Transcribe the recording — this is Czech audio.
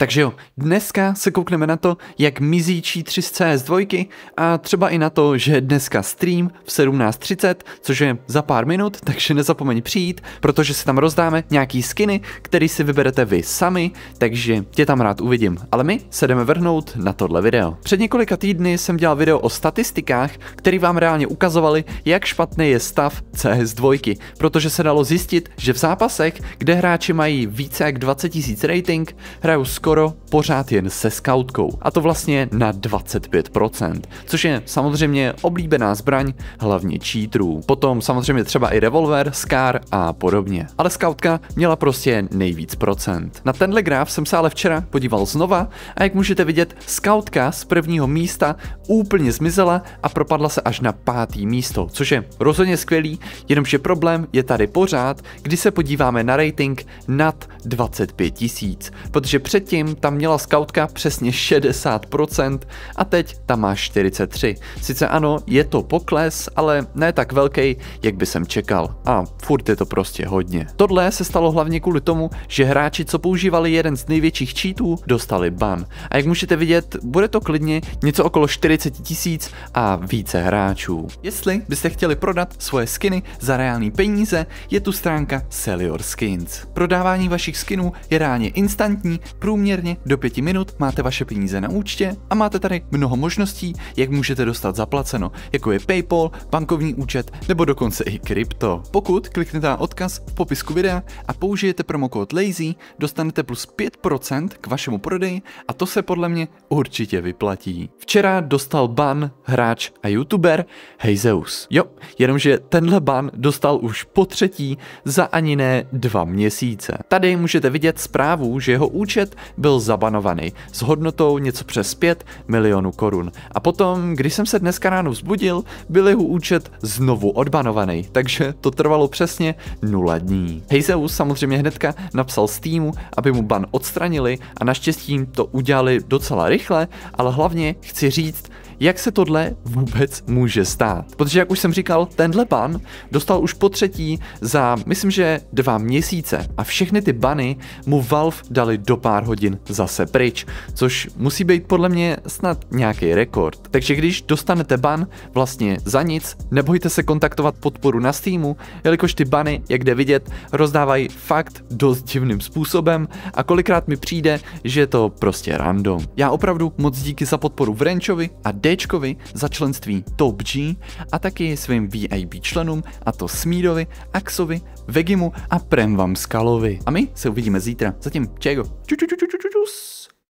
Takže jo, dneska se koukneme na to, jak či 3 z CS2 a třeba i na to, že dneska stream v 17.30, což je za pár minut, takže nezapomeň přijít, protože si tam rozdáme nějaký skiny, který si vyberete vy sami, takže tě tam rád uvidím. Ale my se jdeme vrhnout na tohle video. Před několika týdny jsem dělal video o statistikách, který vám reálně ukazovali, jak špatný je stav CS2, protože se dalo zjistit, že v zápasech, kde hráči mají více jak 20 000 rating, hrajou skoro skoro pořád jen se skautkou, a to vlastně na 25%, což je samozřejmě oblíbená zbraň hlavně cheaterů. Potom samozřejmě třeba i revolver, skár a podobně. Ale skautka měla prostě nejvíc procent. Na tenhle graf jsem se ale včera podíval znova a jak můžete vidět, skautka z prvního místa úplně zmizela a propadla se až na pátý místo, což je rozhodně skvělý, jenomže problém je tady pořád, kdy se podíváme na rating nad 25 tisíc, protože předtím Zatím tam měla skautka přesně 60% a teď tam má 43. Sice ano, je to pokles, ale ne tak velký, jak by jsem čekal. A furt je to prostě hodně. Tohle se stalo hlavně kvůli tomu, že hráči, co používali jeden z největších cheatů, dostali ban. A jak můžete vidět, bude to klidně něco okolo 40 tisíc a více hráčů. Jestli byste chtěli prodat svoje skiny za reální peníze, je tu stránka Sell Your Skins. Prodávání vašich skinů je reálně instantní, průměrný průměrně do pěti minut máte vaše peníze na účtě a máte tady mnoho možností, jak můžete dostat zaplaceno, jako je PayPal, bankovní účet nebo dokonce i krypto. Pokud kliknete na odkaz v popisku videa a použijete promokód LAZY, dostanete plus 5% k vašemu prodeji a to se podle mě určitě vyplatí. Včera dostal ban hráč a youtuber Hejzeus. Jo, jenomže tenhle ban dostal už po třetí za ani ne dva měsíce. Tady můžete vidět zprávu, že jeho účet byl zabanovaný s hodnotou něco přes 5 milionů korun. A potom, když jsem se dneska ráno vzbudil, byl jeho účet znovu odbanovaný, takže to trvalo přesně 0 dní. Hejzeus samozřejmě hnedka napsal týmu, aby mu ban odstranili a naštěstí to udělali docela rychle, ale hlavně chci říct, jak se tohle vůbec může stát. Protože, jak už jsem říkal, tenhle ban dostal už po třetí za, myslím, že dva měsíce a všechny ty bany mu Valve dali do pár hodin zase pryč, což musí být podle mě snad nějaký rekord. Takže když dostanete ban vlastně za nic, nebojte se kontaktovat podporu na Steamu, jelikož ty bany, jak jde vidět, rozdávají fakt dost divným způsobem a kolikrát mi přijde, že je to prostě random. Já opravdu moc díky za podporu Vrenčovi a Dave Dčkovi za členství Top G a taky svým VIP členům, a to Smídovi, Axovi, Vegimu a Premvam Skalovi. A my se uvidíme zítra. Zatím, čego. Ču, ču, ču, ču, ču, čus.